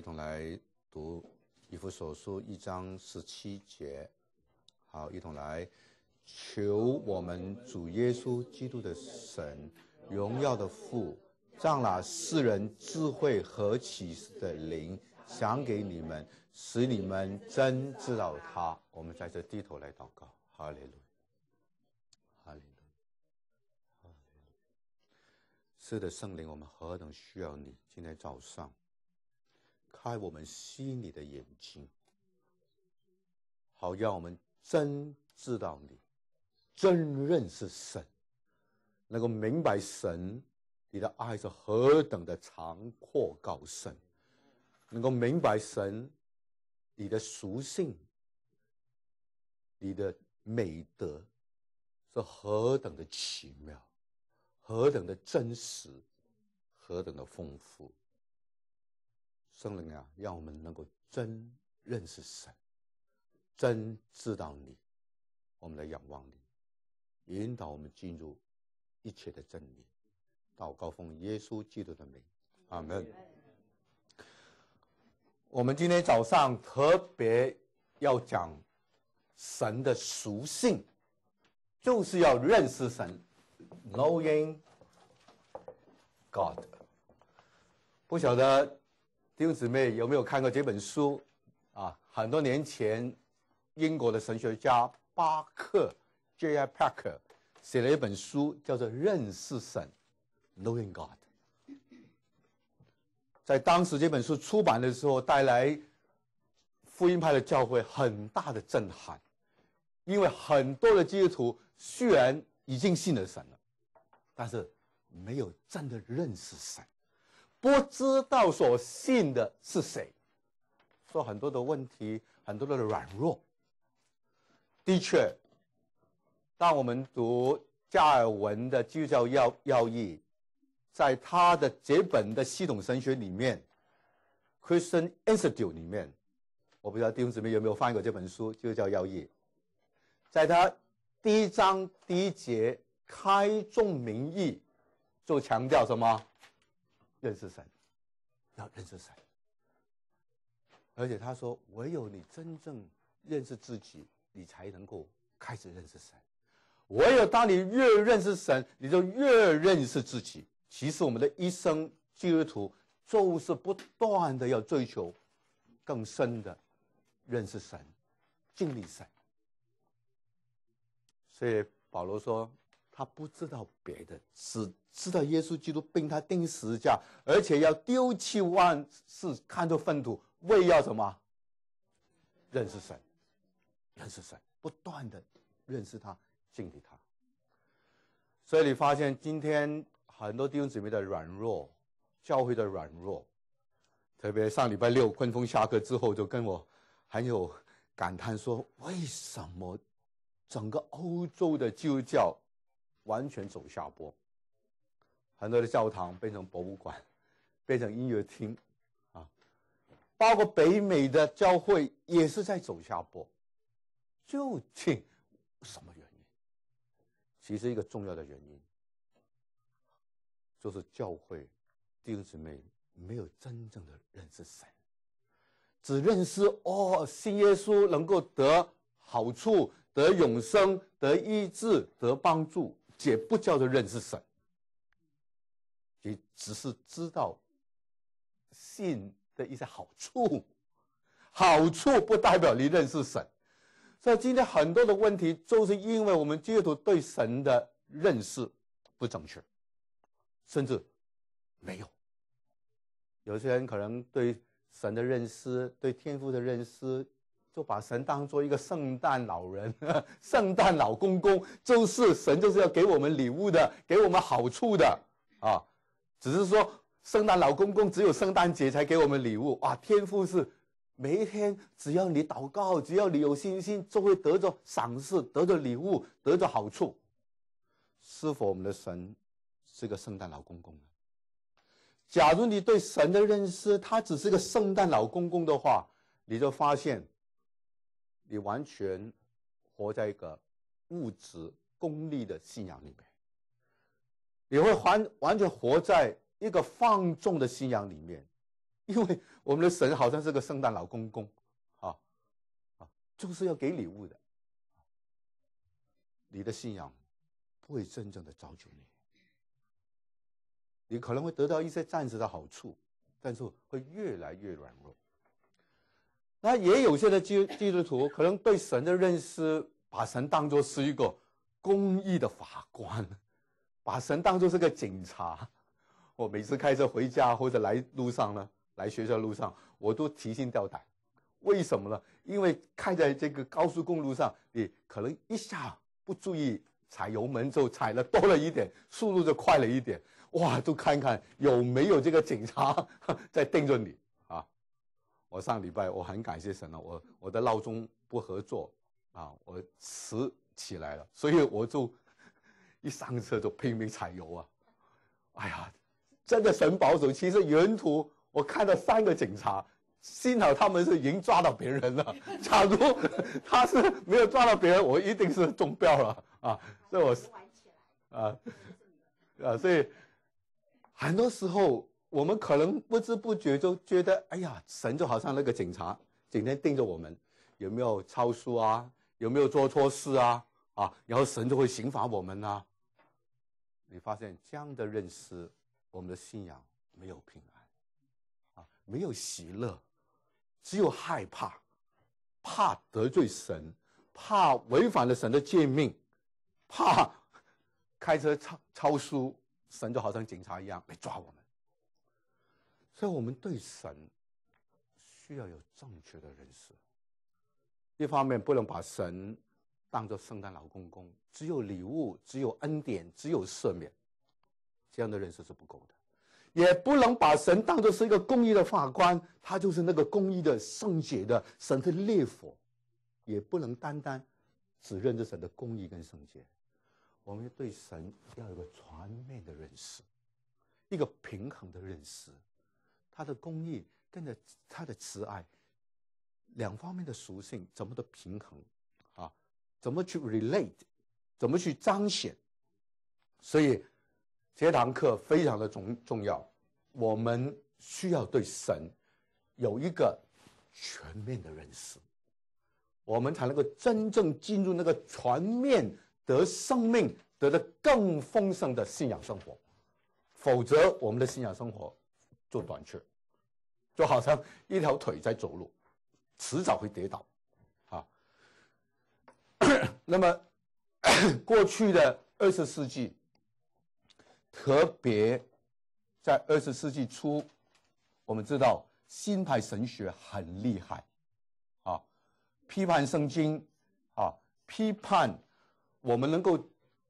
一同来读《以弗所书》一章十七节。好，一同来求我们主耶稣基督的神、荣耀的父，让那世人智慧启示的灵想给你们，使你们真知道他。我们在这低头来祷告。哈利路，哈利路，哈利路。是的，圣灵，我们何等需要你！今天早上。开我们心里的眼睛，好让我们真知道你，真认识神，能够明白神你的爱是何等的长阔高深，能够明白神你的属性、你的美德是何等的奇妙，何等的真实，何等的丰富。圣灵啊，让我们能够真认识神，真知道你，我们来仰望你，引导我们进入一切的真理。祷告奉耶稣基督的名，阿门。我们今天早上特别要讲神的属性，就是要认识神，Knowing God。不晓得。弟兄姊妹，有没有看过这本书？啊，很多年前，英国的神学家巴克 （J. I. Pack） e r 写了一本书，叫做《认识神》（Knowing God）。在当时这本书出版的时候，带来福音派的教会很大的震撼，因为很多的基督徒虽然已经信了神了，但是没有真的认识神。不知道所信的是谁，说很多的问题，很多的软弱。的确，当我们读加尔文的就叫要要义，在他的这本的系统神学里面，Christian Institute 里面，我不知道弟兄姊妹有没有翻过这本书，就叫要义，在他第一章第一节开宗明义，就强调什么？认识神，要认识神，而且他说，唯有你真正认识自己，你才能够开始认识神。唯有当你越认识神，你就越认识自己。其实我们的一生基督徒就是不断的要追求更深的认识神、经历神。所以保罗说，他不知道别的事。知道耶稣基督被他钉十字架，而且要丢弃万事，看作粪土，为要什么？认识神，认识神，不断的认识他，敬礼他。所以你发现今天很多弟兄姊妹的软弱，教会的软弱，特别上礼拜六坤峰下课之后就跟我很有感叹说：为什么整个欧洲的基督教完全走下坡？很多的教堂变成博物馆，变成音乐厅，啊，包括北美的教会也是在走下坡，究竟什么原因？其实一个重要的原因，就是教会弟兄姊妹没有真正的认识神，只认识哦信耶稣能够得好处、得永生、得医治、得帮助，解不叫做认识神。你只是知道信的一些好处，好处不代表你认识神。所以今天很多的问题，就是因为我们基督徒对神的认识不正确，甚至没有。有些人可能对神的认识、对天父的认识，就把神当做一个圣诞老人、圣诞老公公，就是神就是要给我们礼物的、给我们好处的啊。只是说，圣诞老公公只有圣诞节才给我们礼物啊！天赋是每一天，只要你祷告，只要你有信心，就会得到赏赐、得到礼物、得到好处。是否我们的神是个圣诞老公公呢？假如你对神的认识他只是个圣诞老公公的话，你就发现，你完全活在一个物质功利的信仰里面。也会完完全活在一个放纵的信仰里面，因为我们的神好像是个圣诞老公公，啊啊，就是要给礼物的，你的信仰不会真正的造就你，你可能会得到一些暂时的好处，但是会越来越软弱。那也有些的基基督徒可能对神的认识，把神当作是一个公义的法官。把神当作是个警察，我每次开车回家或者来路上呢，来学校路上，我都提心吊胆。为什么呢？因为开在这个高速公路上，你可能一下不注意踩油门，就踩了多了一点，速度就快了一点。哇，就看看有没有这个警察 在盯着你啊！我上礼拜我很感谢神了，我我的闹钟不合作啊，我迟起来了，所以我就。一上车就拼命踩油啊！哎呀，真的神保守。其实沿途我看到三个警察，幸好他们是已经抓到别人了。假如他是没有抓到别人，我一定是中标了啊！所以我是啊啊，所以很多时候我们可能不知不觉就觉得，哎呀，神就好像那个警察，整天盯着我们，有没有抄书啊？有没有做错事啊？啊，然后神就会刑罚我们呐。你发现这样的认识，我们的信仰没有平安，啊，没有喜乐，只有害怕，怕得罪神，怕违反了神的诫命，怕开车抄抄书，神就好像警察一样来抓我们。所以我们对神需要有正确的认识，一方面不能把神。当做圣诞老公公，只有礼物，只有恩典，只有赦免，这样的认识是不够的，也不能把神当作是一个公义的法官，他就是那个公义的圣洁的神是烈火，也不能单单只认识神的公义跟圣洁，我们要对神要有个全面的认识，一个平衡的认识，他的公义跟着他的慈爱，两方面的属性怎么的平衡？怎么去 relate，怎么去彰显？所以这堂课非常的重重要，我们需要对神有一个全面的认识，我们才能够真正进入那个全面得生命、得的更丰盛的信仰生活。否则，我们的信仰生活就短缺，就好像一条腿在走路，迟早会跌倒。那么，过去的二十世纪，特别在二十世纪初，我们知道新派神学很厉害，啊，批判圣经，啊，批判我们能够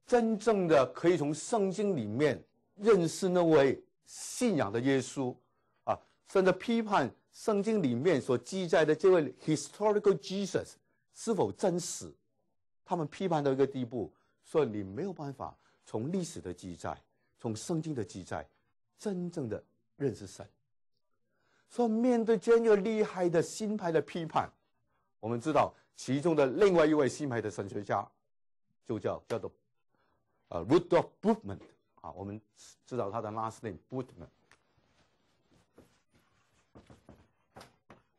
真正的可以从圣经里面认识那位信仰的耶稣，啊，甚至批判圣经里面所记载的这位 Historical Jesus 是否真实。他们批判到一个地步，说你没有办法从历史的记载、从圣经的记载，真正的认识神。说面对这样一个厉害的新派的批判，我们知道其中的另外一位新派的神学家，就叫叫做，呃 r u d o l f b o o t m a n 啊，我们知道他的 last name b o o t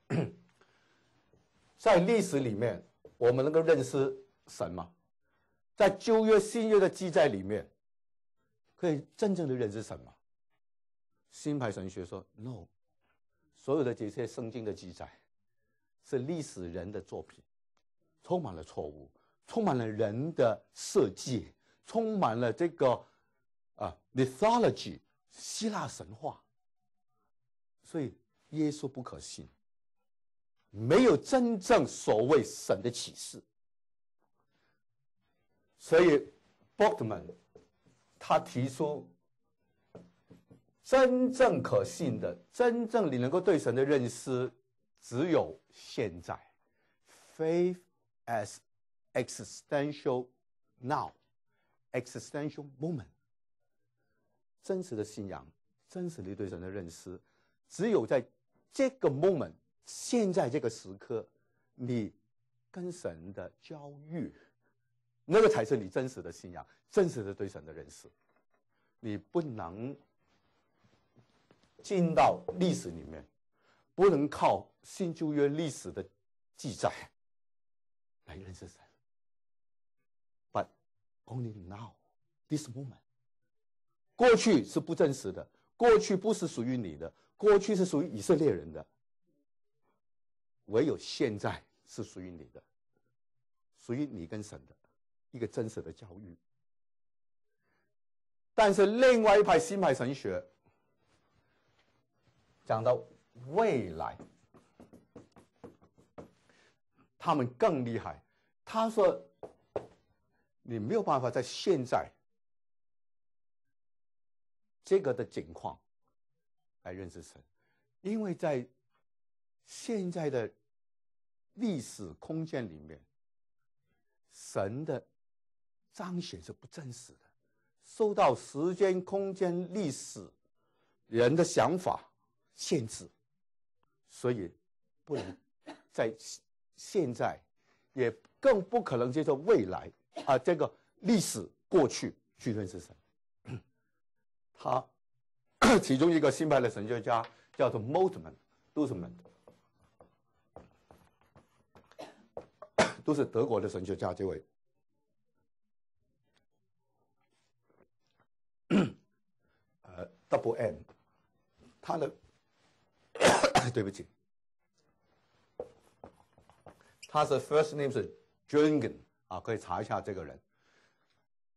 m a n 在历史里面，我们能够认识。神吗？在旧约、新约的记载里面，可以真正的认识神吗？新派神学说 no，所有的这些圣经的记载，是历史人的作品，充满了错误，充满了人的设计，充满了这个啊，mythology 希腊神话。所以耶稣不可信，没有真正所谓神的启示。所以 b o c t m a n 他提出，真正可信的、真正你能够对神的认识，只有现在，faith as existential now, existential moment。真实的信仰、真实的对神的认识，只有在这个 moment，现在这个时刻，你跟神的交遇。那个才是你真实的信仰，真实的对神的认识。你不能进到历史里面，不能靠新旧约历史的记载来认识神。But only now, this moment，过去是不真实的，过去不是属于你的，过去是属于以色列人的。唯有现在是属于你的，属于你跟神的。一个真实的教育，但是另外一派新派神学讲到未来，他们更厉害。他说：“你没有办法在现在这个的境况来认识神，因为在现在的历史空间里面，神的。”彰显是不真实的，受到时间、空间、历史、人的想法限制，所以不能在现在，也更不可能接受未来啊！这个历史过去去认识神。他 其中一个新派的神学家叫做 m o t m a n n 都是门，都是德国的神学家，这位。Double N，他的 对不起，他的 first name 是 Jungen 啊，可以查一下这个人。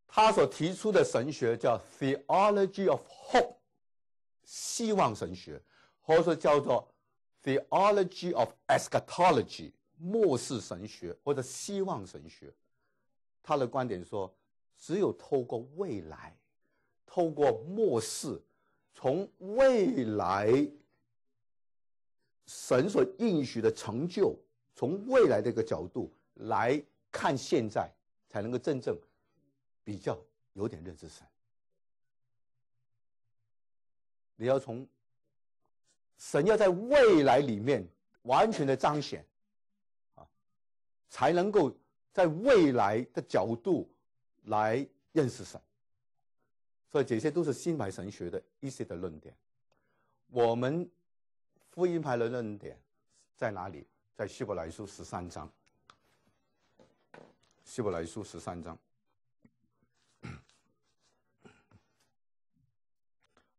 他所提出的神学叫 Theology of Hope，希望神学，或者叫做 Theology of Eschatology，末世神学或者希望神学。他的观点说，只有透过未来，透过末世。从未来神所应许的成就，从未来的一个角度来看现在，才能够真正比较有点认知神。你要从神要在未来里面完全的彰显，啊，才能够在未来的角度来认识神。所以这些都是新派神学的一些的论点。我们福音派的论点在哪里？在希伯来书十三章。希伯来书十三章，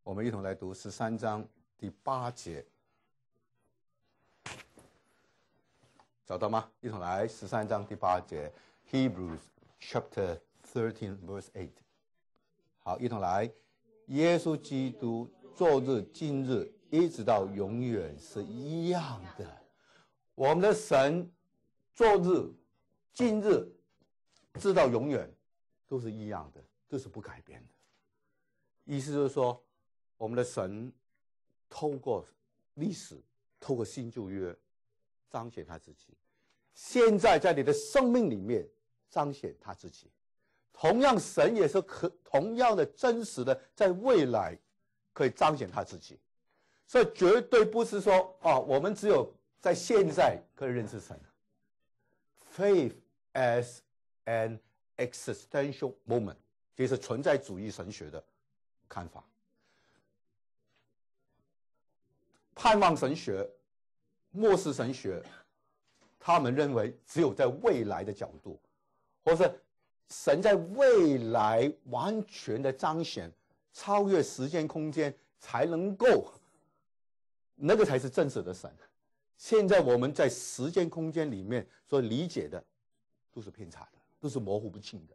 我们一同来读十三章第八节。找到吗？一同来十三章第八节，Hebrews chapter thirteen verse eight。好，一同来，耶稣基督，昨日、今日，一直到永远是一样的。我们的神，昨日、今日，直到永远，都是一样的，都是不改变的。意思就是说，我们的神，透过历史，透过新旧约，彰显他自己。现在在你的生命里面，彰显他自己。同样，神也是可同样的真实的，在未来可以彰显他自己，所以绝对不是说啊，我们只有在现在可以认识神。Faith as an existential moment，这是存在主义神学的看法。盼望神学、末世神学，他们认为只有在未来的角度，或是。神在未来完全的彰显，超越时间空间，才能够，那个才是真实的神。现在我们在时间空间里面所理解的，都是偏差的，都是模糊不清的，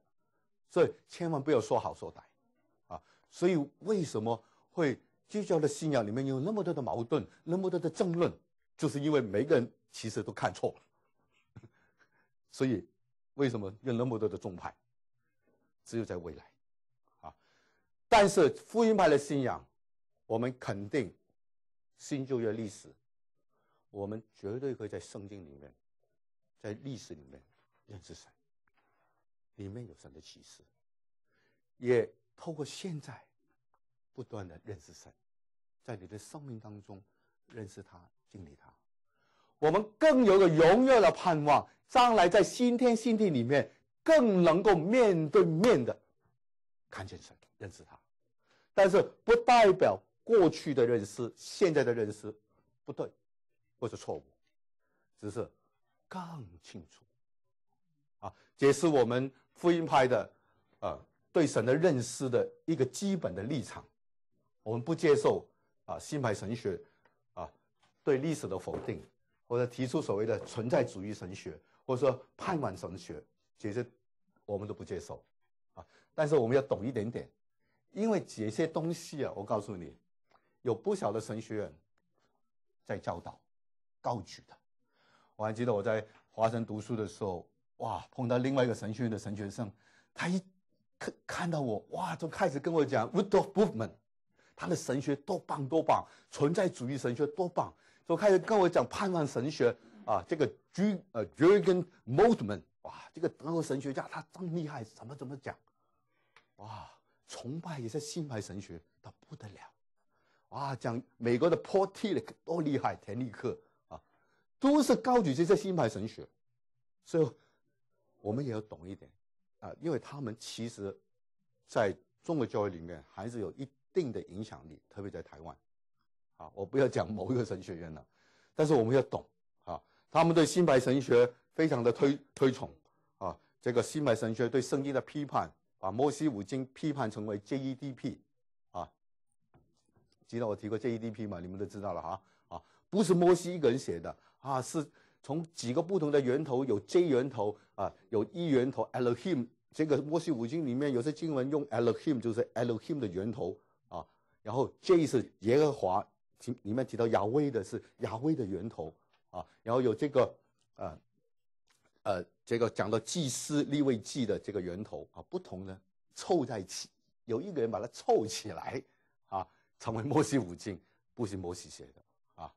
所以千万不要说好说歹，啊！所以为什么会基督教的信仰里面有那么多的矛盾，那么多的争论，就是因为每个人其实都看错了，所以。为什么有那么多的宗派？只有在未来，啊！但是福音派的信仰，我们肯定新旧约历史，我们绝对会在圣经里面，在历史里面认识神，里面有神的启示，也透过现在不断的认识神，在你的生命当中认识他、经历他。我们更有个荣耀的盼望，将来在新天新地里面，更能够面对面的看见神，认识他。但是不代表过去的认识、现在的认识不对或者错误，只是更清楚。啊，这是我们福音派的，呃，对神的认识的一个基本的立场。我们不接受啊，新派神学啊对历史的否定。或者提出所谓的存在主义神学，或者说盼望神学，其实我们都不接受，啊！但是我们要懂一点点，因为这些东西啊，我告诉你，有不少的神学院在教导、高举的。我还记得我在华晨读书的时候，哇，碰到另外一个神学院的神学生，他一看到我，哇，就开始跟我讲 w o o d o w Movement，他的神学多棒多棒，存在主义神学多棒。开始跟我讲盼望神学啊，这个 J 呃 Jürgen m o l t m a n 哇，这个德国神学家他真厉害，怎么怎么讲，哇，崇拜也是新派神学，他不得了，哇，讲美国的 Porter i l 多厉害，田立克啊，都是高举这些新派神学，所以我们也要懂一点啊，因为他们其实，在中国教育里面还是有一定的影响力，特别在台湾。啊，我不要讲某一个神学院了，但是我们要懂啊，他们对新白神学非常的推推崇啊。这个新白神学对圣经的批判，把摩西五经批判成为 JEDP 啊，知道我提过 JEDP 嘛？你们都知道了哈啊，不是摩西一个人写的啊，是从几个不同的源头，有 J 源头啊，有一源头 Elohim，这个摩西五经里面有些经文用 Elohim 就是 Elohim 的源头啊，然后 J 是耶和华。里面提到亚威的是亚威的源头啊，然后有这个呃呃这个讲到祭司立位祭的这个源头啊，不同呢凑在一起，有一个人把它凑起来啊，成为摩西五经，不是摩西写的啊。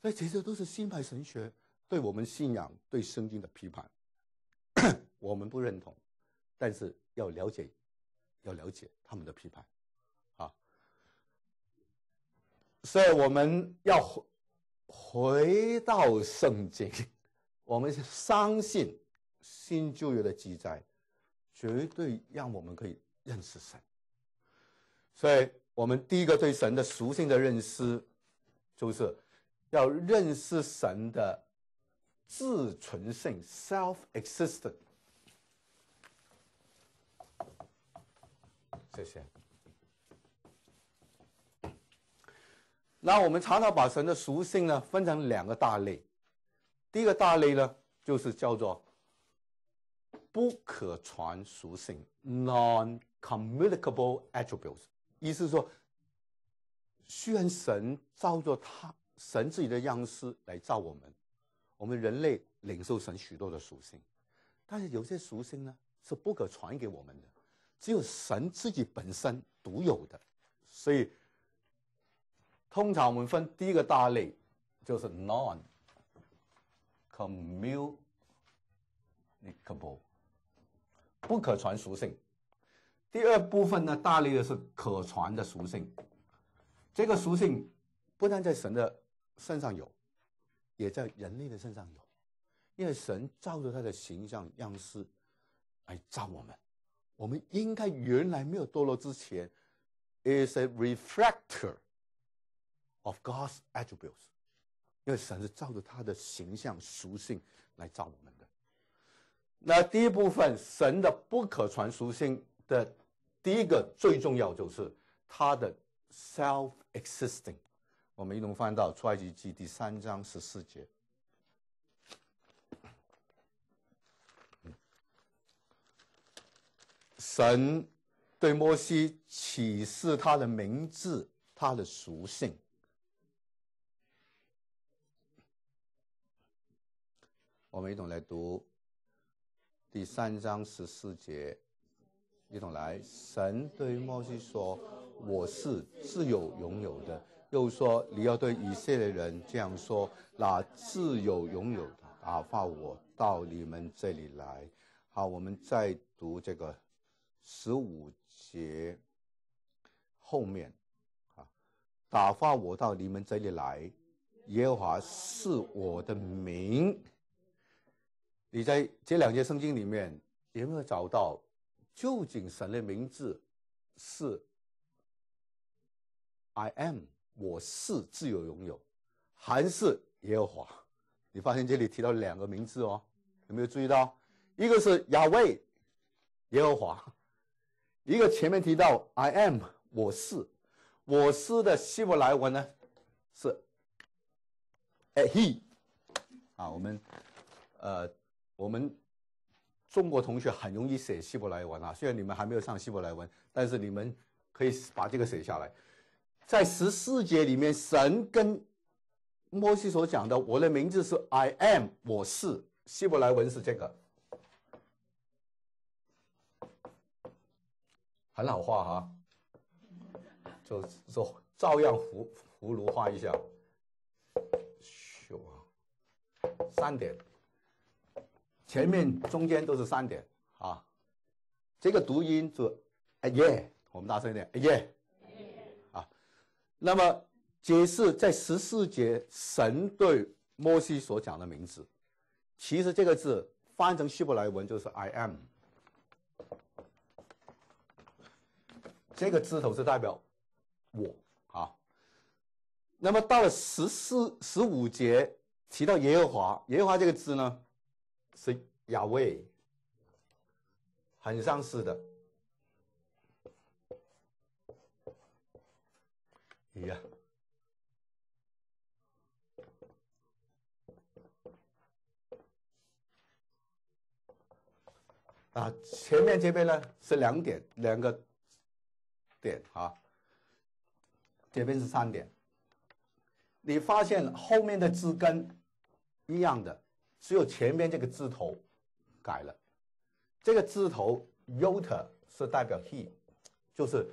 所以这些都是新派神学对我们信仰对圣经的批判，我们不认同，但是要了解，要了解他们的批判。所以我们要回回到圣经，我们相信新旧约的记载，绝对让我们可以认识神。所以，我们第一个对神的属性的认识，就是要认识神的自存性 （self-existent）。谢谢。那我们常常把神的属性呢分成两个大类，第一个大类呢就是叫做不可传属性 （non-communicable attributes）。意思说，虽然神照着他神自己的样式来造我们，我们人类领受神许多的属性，但是有些属性呢是不可传给我们的，只有神自己本身独有的，所以。通常我们分第一个大类，就是 non-communicable 不可传属性。第二部分呢，大类的是可传的属性。这个属性不但在神的身上有，也在人类的身上有，因为神照着他的形象样式来造我们。我们应该原来没有堕落之前，is a reflector。Of God's attributes，因为神是照着他的形象属性来造我们的。那第一部分，神的不可传属性的，第一个最重要就是他的 self-existing。我们一同翻到出埃及记第三章十四节，神对摩西启示他的名字，他的属性。我们一同来读第三章十四节，一同来。神对摩西说：“我是自有拥有的。”又说：“你要对以色列人这样说：‘那自有拥有的，打发我到你们这里来。’好，我们再读这个十五节后面。啊，打发我到你们这里来，耶和华是我的名。”你在这两节圣经里面有没有找到，究竟神的名字是 “I am” 我是自有拥有，还是耶和华？你发现这里提到两个名字哦，有没有注意到？一个是亚威，耶和华；一个前面提到 “I am” 我是，我是的希伯来文呢是 “a he” 啊，我们呃。我们中国同学很容易写希伯来文啊，虽然你们还没有上希伯来文，但是你们可以把这个写下来。在十四节里面，神跟摩西所讲的“我的名字是 I AM”，我是希伯来文是这个，很好画哈，就是照样葫葫芦画一下，修啊，三点。前面中间都是三点啊，这个读音是“耶”，我们大声一点，“耶”啊。那么解释在十四节神对摩西所讲的名字，其实这个字翻成希伯来文就是 “I am”，这个字头是代表“我”啊。那么到了十四十五节提到耶和华，耶和华这个字呢？是亚威，很相似的，呀啊！前面这边呢是两点，两个点啊，这边是三点。你发现后面的字跟一样的。只有前面这个字头改了，这个字头 y o t a 是代表 he，就是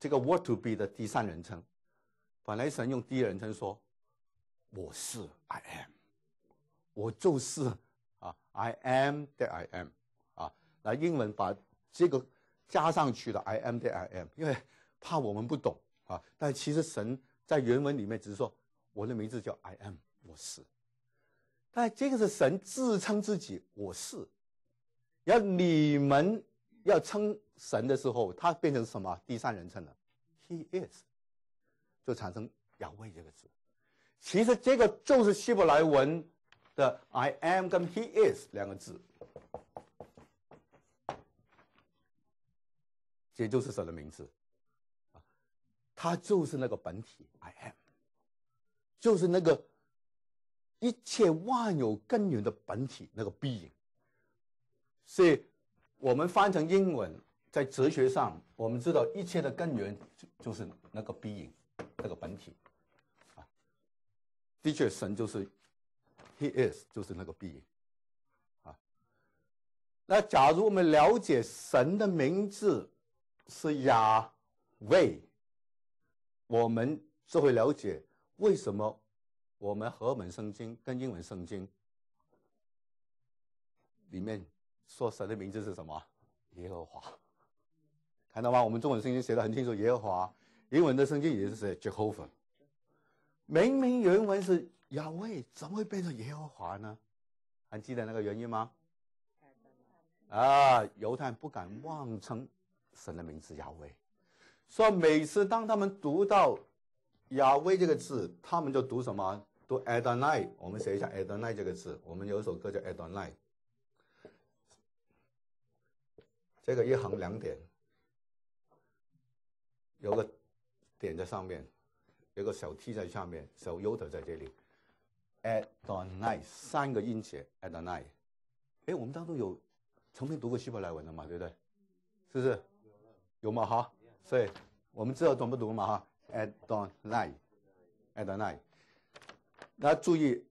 这个 what to be 的第三人称。本来神用第一人称说，我是 I am，我就是啊 I am t h t I am 啊。那英文把这个加上去了 I am t h t I am，因为怕我们不懂啊。但其实神在原文里面只是说我的名字叫 I am，我是。哎，这个是神自称自己，我是。要你们要称神的时候，他变成什么第三人称了？He is，就产生“仰畏这个词。其实这个就是希伯来文的 “I am” 跟 “He is” 两个字，这就是神的名字？啊，他就是那个本体 “I am”，就是那个。一切万有根源的本体，那个必所以，我们翻成英文，在哲学上，我们知道一切的根源就就是那个必那个本体，啊，的确，神就是，He is，就是那个必啊，那假如我们了解神的名字是雅为我们就会了解为什么。我们和本圣经跟英文圣经里面说神的名字是什么？耶和华，看到吗？我们中文圣经写的很清楚，耶和华。英文的圣经也是写 Jehovah。明明原文是亚威，怎么会变成耶和华呢？还记得那个原因吗？啊，犹太不敢妄称神的名字亚威，说每次当他们读到亚威这个字，他们就读什么？读 a d o h e n i g e 我们写一下 a d o h e n i g e 这个词，我们有一首歌叫 a d o h e n i g e 这个一横两点，有个点在上面，有个小 t 在下面，小 u 的在这里 a d o h e n i g e 三个音节 a d o h e n i g e 诶，哎，我们当中有从没读过希伯来文的嘛，对不对？是不是？有吗？哈，所以我们知道怎么读嘛？哈 a d o h e n i g e a d the n i n e 那注意，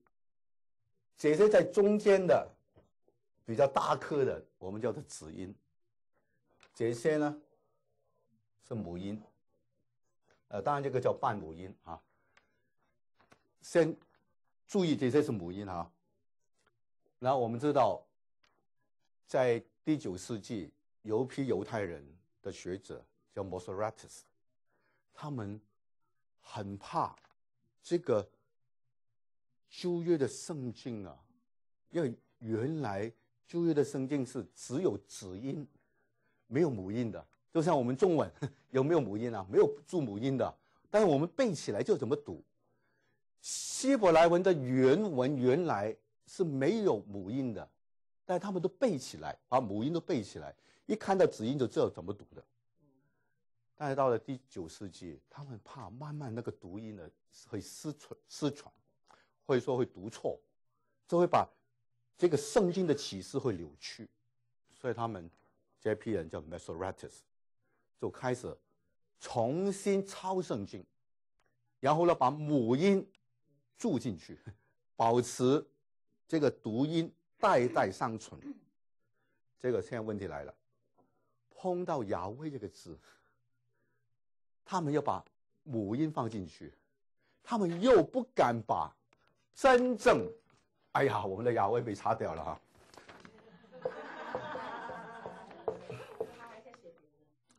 这些在中间的比较大颗的，我们叫做子音。这些呢是母音，呃，当然这个叫半母音啊。先注意这些是母音哈。那我们知道，在第九世纪，有一批犹太人的学者叫 Moseratus，他们很怕这个。旧约的圣经啊，因为原来旧约的圣经是只有子音，没有母音的，就像我们中文 有没有母音啊？没有注母音的，但是我们背起来就怎么读？希伯来文的原文原来是没有母音的，但他们都背起来，把母音都背起来，一看到子音就知道怎么读的。但是到了第九世纪，他们怕慢慢那个读音呢会失传失传。或者说会读错，就会把这个圣经的启示会扭曲，所以他们这批人叫 m e s o r a t i s s 就开始重新抄圣经，然后呢把母音注进去，保持这个读音代代相传。这个现在问题来了，碰到“雅威”这个字，他们要把母音放进去，他们又不敢把。真正，哎呀，我们的雅威被擦掉了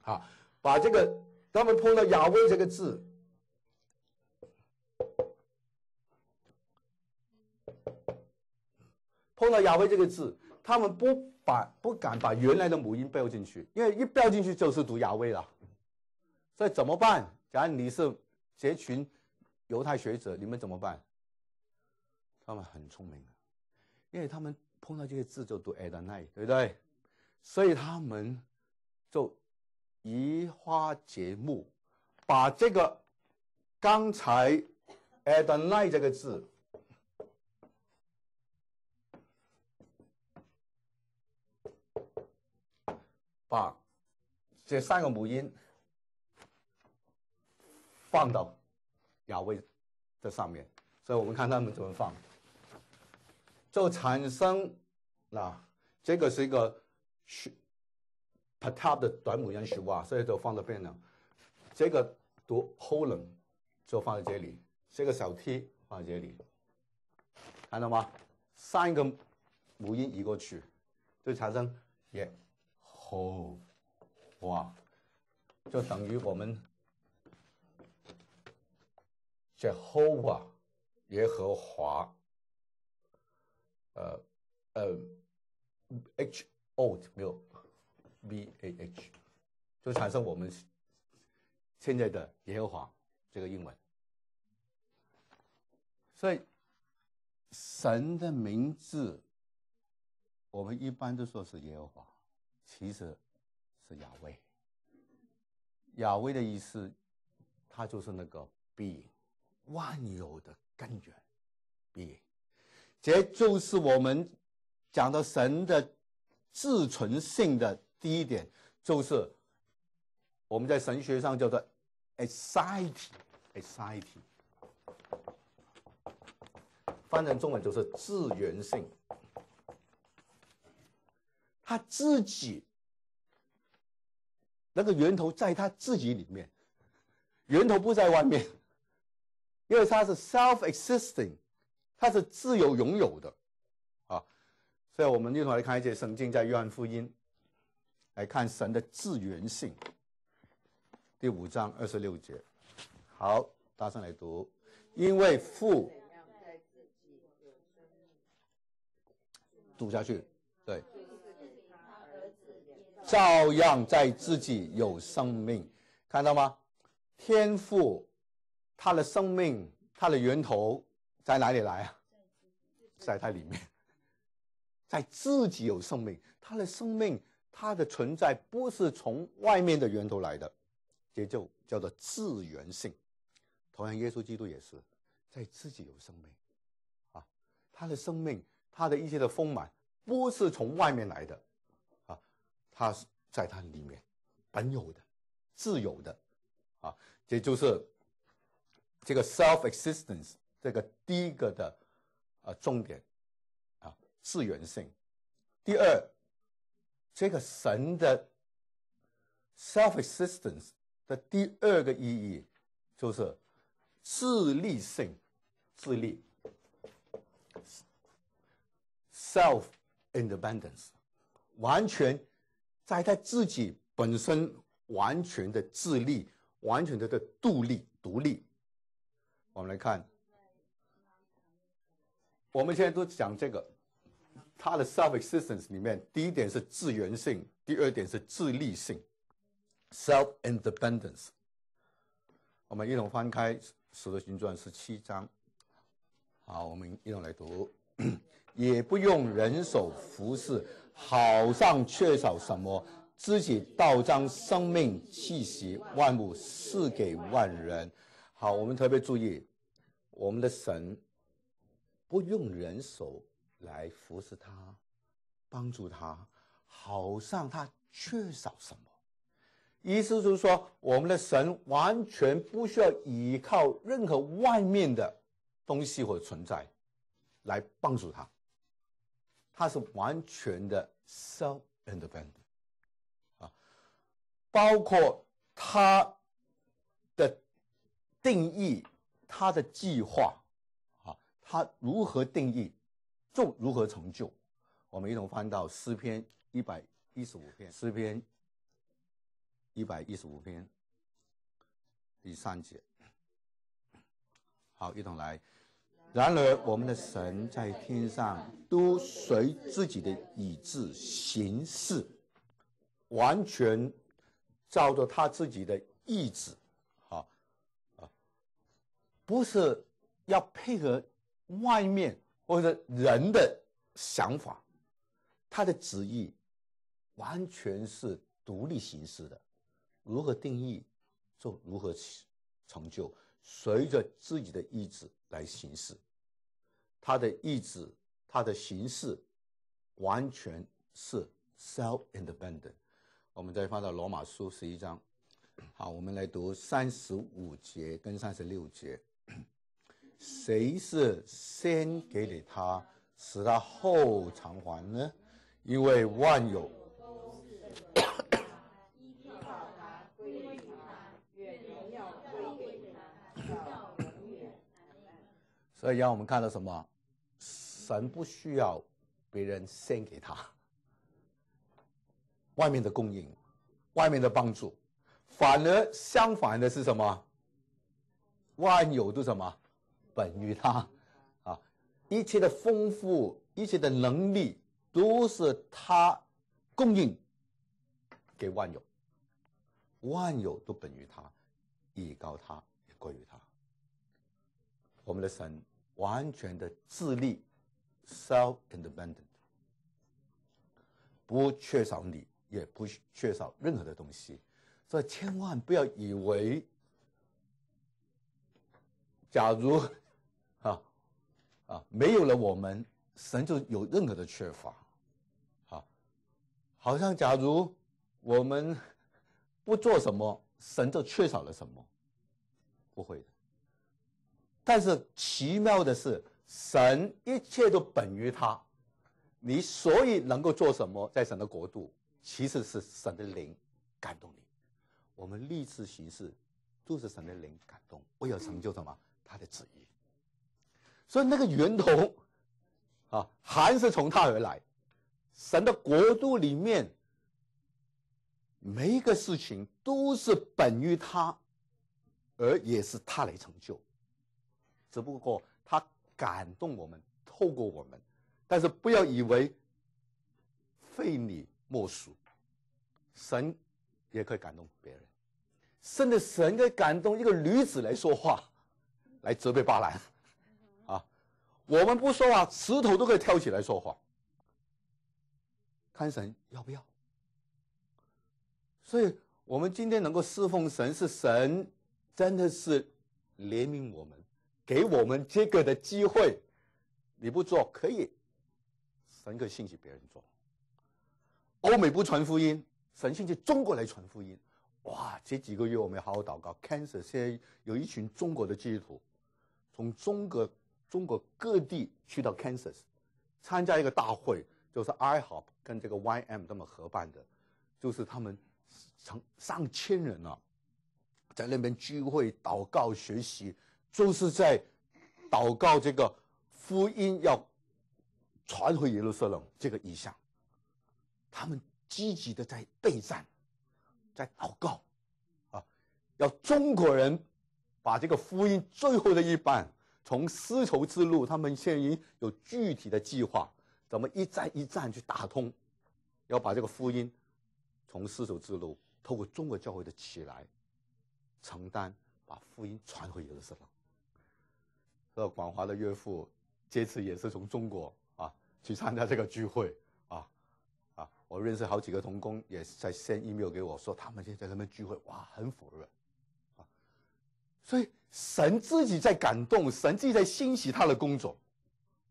哈！啊，把这个他们碰到雅威这个字，碰到雅威这个字，他们不把不敢把原来的母音标进去，因为一标进去就是读雅威了。以怎么办？假如你是这群犹太学者，你们怎么办？他们很聪明的，因为他们碰到这些字就读 a d o n i 对不对？所以他们就移花接木，把这个刚才 a d o n i 这个字，把这三个母音放到雅威这上面，所以我们看他们怎么放。就产生，嗱，这个是一个是 p a t 太的短母延舌哇，所以就放到边了。这个读 holen，就放在这里。这个小 t 放在这里，看到吗？三个母音移过去，就产生耶 h 哇，就等于我们这 h o 啊，耶和华。呃，呃，h o l 没有，b a h，就产生我们现在的耶和华这个英文。所以，神的名字，我们一般都说是耶和华，其实是亚威。亚威的意思，他就是那个 be，万有的根源，be。这就是我们讲到神的自存性的第一点，就是我们在神学上叫做 e x i i t y e x i i t y 翻成中文就是自源性。他自己那个源头在他自己里面，源头不在外面，因为他是 self-existing。他是自由拥有的，啊！所以，我们一同来看一些圣经，在《约翰福音》来看神的自源性。第五章二十六节，好，大声来读：因为父，读下去，对，照样在自己有生命，看到吗？天赋，他的生命，他的源头。在哪里来啊？在他里面，在自己有生命。他的生命，他的存在不是从外面的源头来的，这就叫做自源性。同样，耶稣基督也是在自己有生命，啊，他的生命，他的一切的丰满不是从外面来的，啊，他是在他里面本有的、自有的，啊，这就是这个 self existence。这个第一个的，呃，重点，啊，自源性。第二，这个神的 self existence 的第二个意义就是自立性，自立，self independence，完全在在自己本身完全的自立，完全的的独立独立。我们来看。我们现在都讲这个，它的 self existence 里面，第一点是自源性，第二点是自立性，self independence。我们一同翻开《使徒行传》是七章，好，我们一同来读，也不用人手服侍，好像缺少什么，自己倒将生命气息，万物赐给万人。好，我们特别注意，我们的神。不用人手来服侍他，帮助他，好像他缺少什么。意思就是说，我们的神完全不需要依靠任何外面的东西或存在来帮助他，他是完全的 self-independent 啊，包括他的定义，他的计划。他如何定义，就如何成就。我们一同翻到诗篇一百一十五篇，诗篇一百一十五篇第三节。好，一同来。然而，我们的神在天上都随自己的意志行事，完全照着他自己的意志。好，啊，不是要配合。外面或者人的想法，他的旨意完全是独立行事的。如何定义，做如何成就，随着自己的意志来行事。他的意志，他的形式，完全是 self-independent。我们再翻到罗马书十一章，好，我们来读三十五节跟三十六节。谁是先给给他，使他后偿还呢？因为万有，所以让我们看到什么？神不需要别人先给他外面的供应、外面的帮助，反而相反的是什么？万有都什么？本于他，啊，一切的丰富，一切的能力，都是他供应给万有，万有都本于他，倚高他，也归于他。我们的神完全的自立，self independent，不缺少你，也不缺少任何的东西，所以千万不要以为，假如。啊，没有了我们，神就有任何的缺乏，啊，好像假如我们不做什么，神就缺少了什么，不会的。但是奇妙的是，神一切都本于他，你所以能够做什么，在神的国度，其实是神的灵感动你。我们立志行事，都是神的灵感动，为了成就什么，他的旨意。所以那个源头，啊，还是从他而来。神的国度里面，每一个事情都是本于他，而也是他来成就。只不过他感动我们，透过我们。但是不要以为，非你莫属。神也可以感动别人，甚至神可以感动一个女子来说话，来责备巴兰。我们不说话，石头都可以跳起来说话。看神要不要？所以我们今天能够侍奉神，是神真的是怜悯我们，给我们这个的机会。你不做可以，神可以兴起别人做。欧美不传福音，神兴起中国来传福音。哇，这几个月我们要好好祷告。看 r 现在有一群中国的基督徒，从中国。中国各地去到 Kansas 参加一个大会，就是 Ihop 跟这个 YM 这么合办的，就是他们上上千人啊，在那边聚会、祷告、学习，就是在祷告这个福音要传回耶路撒冷这个意向。他们积极的在备战，在祷告，啊，要中国人把这个福音最后的一半。从丝绸之路，他们现在有具体的计划，怎么一站一站去打通，要把这个福音从丝绸之路透过中国教会的起来承担，把福音传回罗斯兰。这个广华的岳父这次也是从中国啊去参加这个聚会啊啊，我认识好几个同工也在 send email 给我说，他们现在在那边聚会哇，很火热啊，所以。神自己在感动，神自己在欣喜他的工作。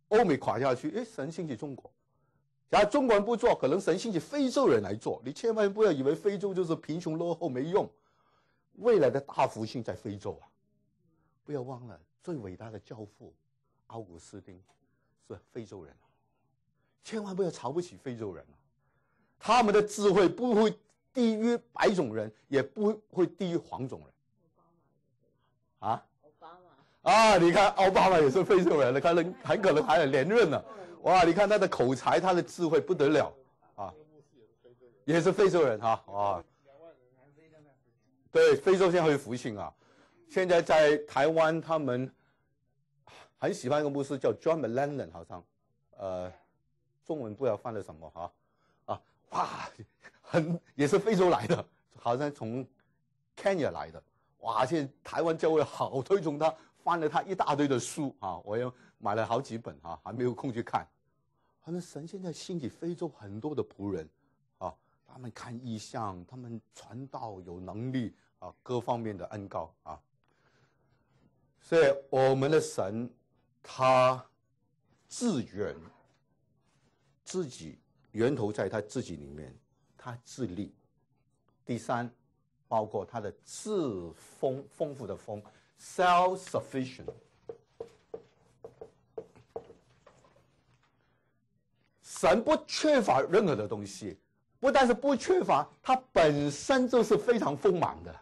欧美垮下去，哎，神兴起中国，然后中国人不做，可能神兴起非洲人来做。你千万不要以为非洲就是贫穷落后没用，未来的大福星在非洲啊！不要忘了，最伟大的教父，奥古斯丁，是非洲人，千万不要瞧不起非洲人啊！他们的智慧不会低于白种人，也不会低于黄种人。啊，奥巴马啊，你看奥巴马也是非洲人，他能很可能还很连任呢。哇，你看他的口才，他的智慧不得了啊。也是非洲人。哈啊。对，非洲现在很复兴啊。现在在台湾，他们很喜欢一个牧师叫 John Lennon，好像，呃，中文不知道翻了什么哈啊哇，很也是非洲来的，好像从 Kenya 来的。哇！现在台湾教会好推崇他，翻了他一大堆的书啊，我又买了好几本啊，还没有空去看。反正神现在兴起非洲很多的仆人，啊，他们看异象，他们传道，有能力啊，各方面的恩高啊。所以我们的神，他自源，自己源头在他自己里面，他自立。第三。包括他的自丰丰富的丰，self-sufficient，神不缺乏任何的东西，不但是不缺乏，他本身就是非常丰满的，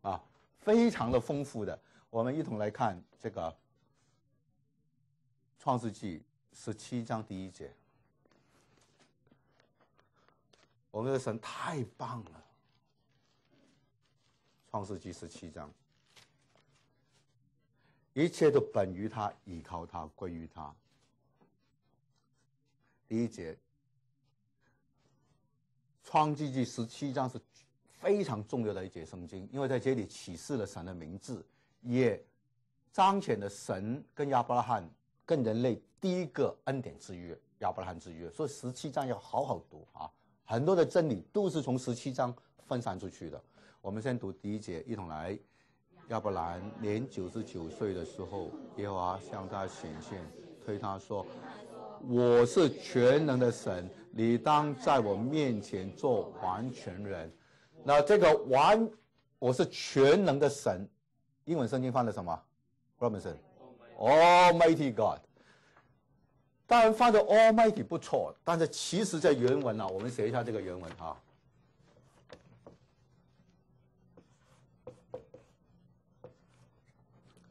啊，非常的丰富的。我们一同来看这个《创世纪》十七章第一节，我们的神太棒了。创世纪十七章，一切都本于他，依靠他，归于他。第一节，创世纪十七章是非常重要的一节圣经，因为在这里启示了神的名字，也彰显了神跟亚伯拉罕跟人类第一个恩典之约——亚伯拉罕之约。所以十七章要好好读啊，很多的真理都是从十七章分散出去的。我们先读第一节，一同来。亚伯兰年九十九岁的时候，耶和华向他显现，对他说：“我是全能的神，你当在我面前做完全人。”那这个“完”，我是全能的神。英文圣经翻的什么？s o n a l m i g h t y God。当然翻的 Almighty 不错，但是其实在原文啊，我们写一下这个原文哈。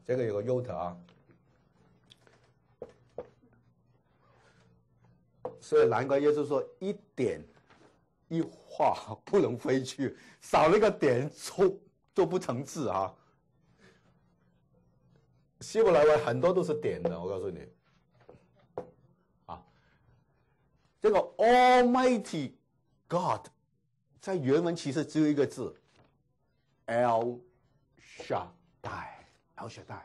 这个有个 u 的啊，所以难怪耶稣说一点一画不能飞去，少了一个点，做做不成字啊。希伯来文很多都是点的，我告诉你，啊，这个 almighty God 在原文其实只有一个字 l s h a d a i el s h a d a i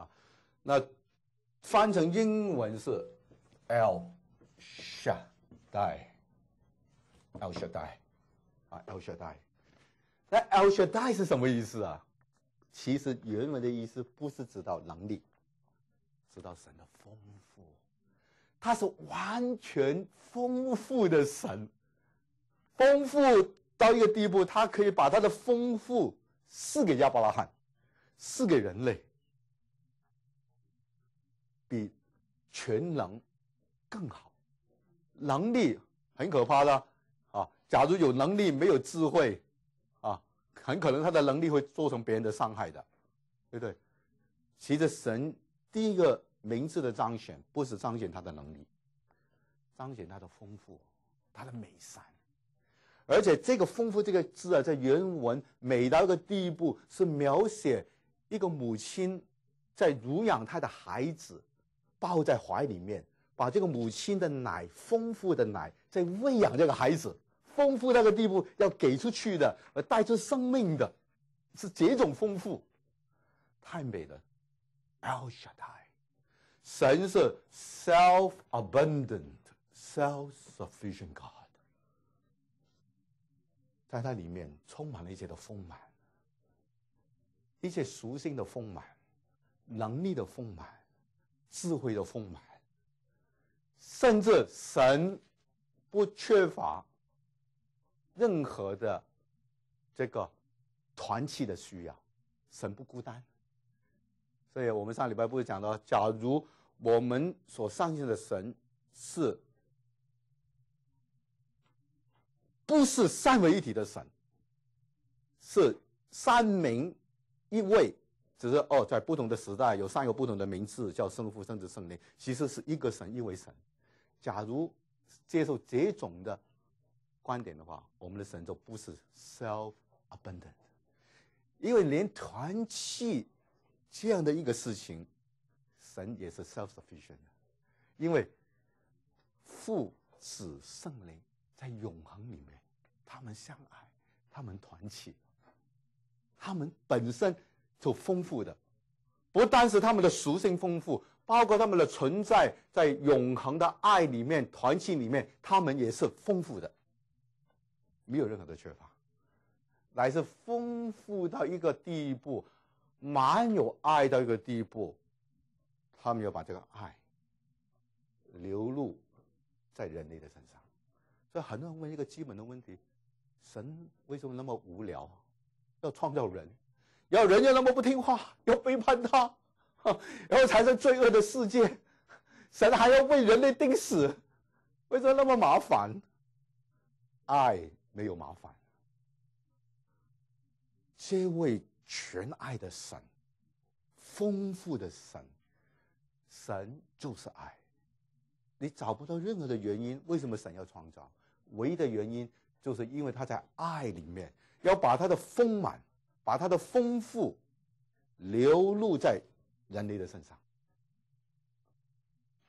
啊，那翻成英文是 el s h a d a i e l s h a d a i 啊 el s h a d a i 那 el shaddai 是什么意思啊？其实原文的意思不是知道能力，知道神的丰富，他是完全丰富的神，丰富到一个地步，他可以把他的丰富赐给亚伯拉罕。赐给人类，比全狼更好。能力很可怕的啊！假如有能力没有智慧，啊，很可能他的能力会造成别人的伤害的，对不对？其实神第一个名字的彰显，不是彰显他的能力，彰显他的丰富、他的美善，而且这个“丰富”这个字啊，在原文美到一个地步，是描写。一个母亲在乳养她的孩子，抱在怀里面，把这个母亲的奶丰富的奶在喂养这个孩子，丰富那个地步要给出去的，而带出生命的，是这种丰富，太美了。El Shaddai，神是 self-abundant, self-sufficient God，在它里面充满了一切的丰满。一切属性的丰满，能力的丰满，智慧的丰满，甚至神不缺乏任何的这个团契的需要，神不孤单。所以我们上礼拜不是讲到，假如我们所相信的神是不是三位一体的神，是三名。一位只是哦，在不同的时代有三个不同的名字叫圣父、圣子、圣灵，其实是一个神，一位神。假如接受这种的观点的话，我们的神就不是 self-abundant，因为连团契这样的一个事情，神也是 self-sufficient，因为父、子、圣灵在永恒里面，他们相爱，他们团契。他们本身就丰富的，不单是他们的属性丰富，包括他们的存在在永恒的爱里面、团契里面，他们也是丰富的，没有任何的缺乏，乃是丰富到一个地步，满有爱到一个地步，他们要把这个爱流露在人类的身上。所以很多人问一个基本的问题：神为什么那么无聊？要创造人，要人又那么不听话，又背叛他，然后才是罪恶的世界。神还要为人类定死，为什么那么麻烦？爱没有麻烦，这位全爱的神，丰富的神，神就是爱。你找不到任何的原因，为什么神要创造？唯一的原因。就是因为他在爱里面要把他的丰满，把他的丰富流露在人类的身上，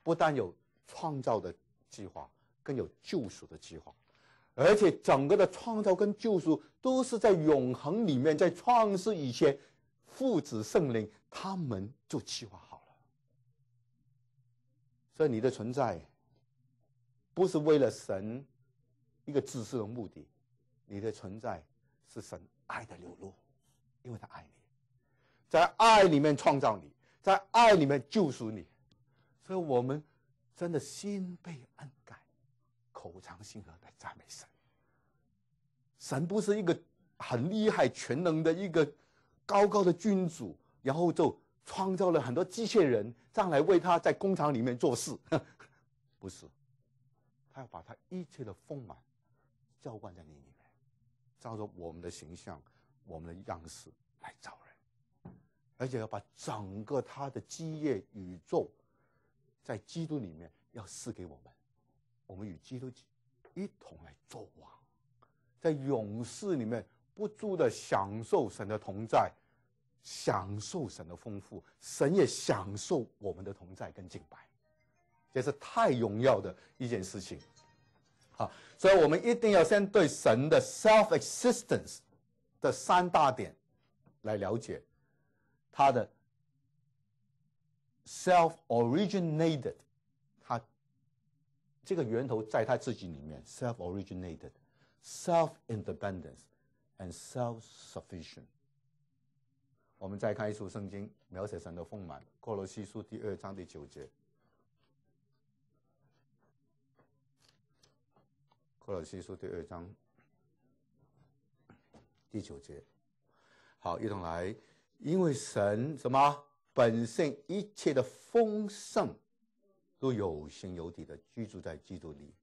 不但有创造的计划，更有救赎的计划，而且整个的创造跟救赎都是在永恒里面，在创世以前，父子圣灵他们就计划好了，所以你的存在不是为了神。一个自私的目的，你的存在是神爱的流露，因为他爱你，在爱里面创造你，在爱里面救赎你，所以我们真的心被恩感，口尝心和的赞美神。神不是一个很厉害全能的一个高高的君主，然后就创造了很多机械人上来为他在工厂里面做事，不是，他要把他一切的丰满。浇灌在你里面，照着我们的形象、我们的样式来造人，而且要把整个他的基业宇宙，在基督里面要赐给我们，我们与基督一同来做王，在勇士里面不住的享受神的同在，享受神的丰富，神也享受我们的同在跟敬拜，这是太荣耀的一件事情。好，所以我们一定要先对神的 self existence 的三大点来了解，他的 self originated，他这个源头在他自己里面，self originated，self independence and self sufficient。我们再看一处圣经描写神的丰满，哥罗西书第二章第九节。《弗朗西书第二章第九节，好，一同来，因为神什么本身一切的丰盛，都有形有体的居住在基督里，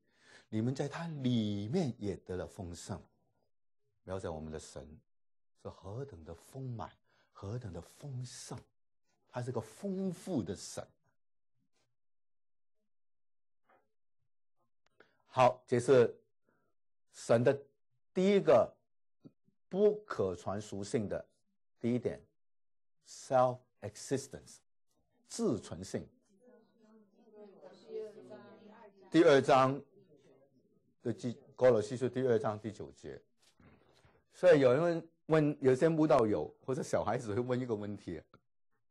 你们在他里面也得了丰盛。瞄在我们的神是何等的丰满，何等的丰盛，他是个丰富的神。好，这是。神的第一个不可传属性的第一点，self existence，自存性。第二章的第《高老师书》第二章第九节。所以有人问，有些慕道友或者小孩子会问一个问题。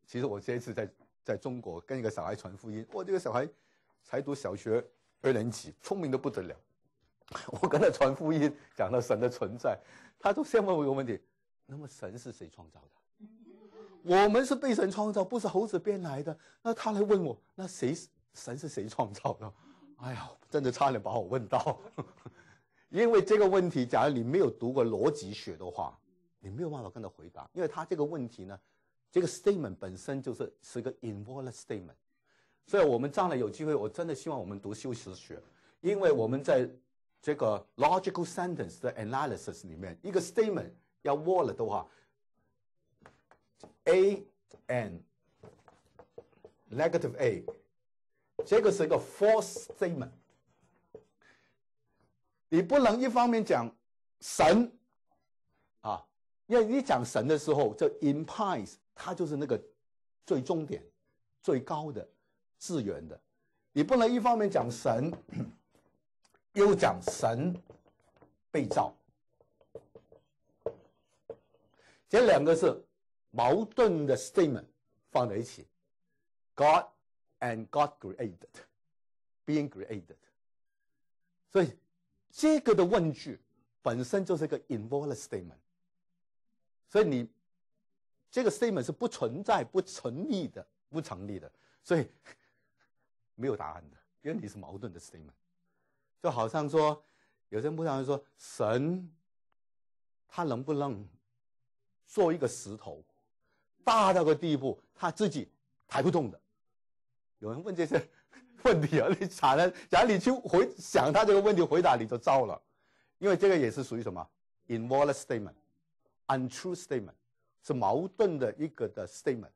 其实我这一次在在中国跟一个小孩传福音，我这个小孩才读小学二年级，聪明的不得了。我跟他传福音，讲到神的存在，他都先问我一个问题：，那么神是谁创造的？我们是被神创造，不是猴子变来的。那他来问我，那谁神是谁创造的？哎呀，真的差点把我问到，因为这个问题，假如你没有读过逻辑学的话，你没有办法跟他回答，因为他这个问题呢，这个 statement 本身就是是个 i n v o l v e statement，所以我们将来有机会，我真的希望我们读修辞学，因为我们在。这个 logical sentence 的 analysis 里面，一个 statement 要握了的话，a and negative a，这个是一个 false statement。你不能一方面讲神啊，因为你讲神的时候，这 implies 它就是那个最终点、最高的、至元的，你不能一方面讲神。又讲神被造，这两个是矛盾的 statement 放在一起，God and God created, being created。所以这个的问句本身就是个 i n v o l v d statement。所以你这个 statement 是不存在、不成立的、不成立的，所以没有答案的。为题是矛盾的 statement。就好像说，有些人不相信说神，他能不能做一个石头，大到个地步他自己抬不动的？有人问这些 问题啊，你查了？然后你去回想他这个问题，回答你就糟了，因为这个也是属于什么 i n v o l u s t a t e e m n t untrue statement，是矛盾的一个的 statement，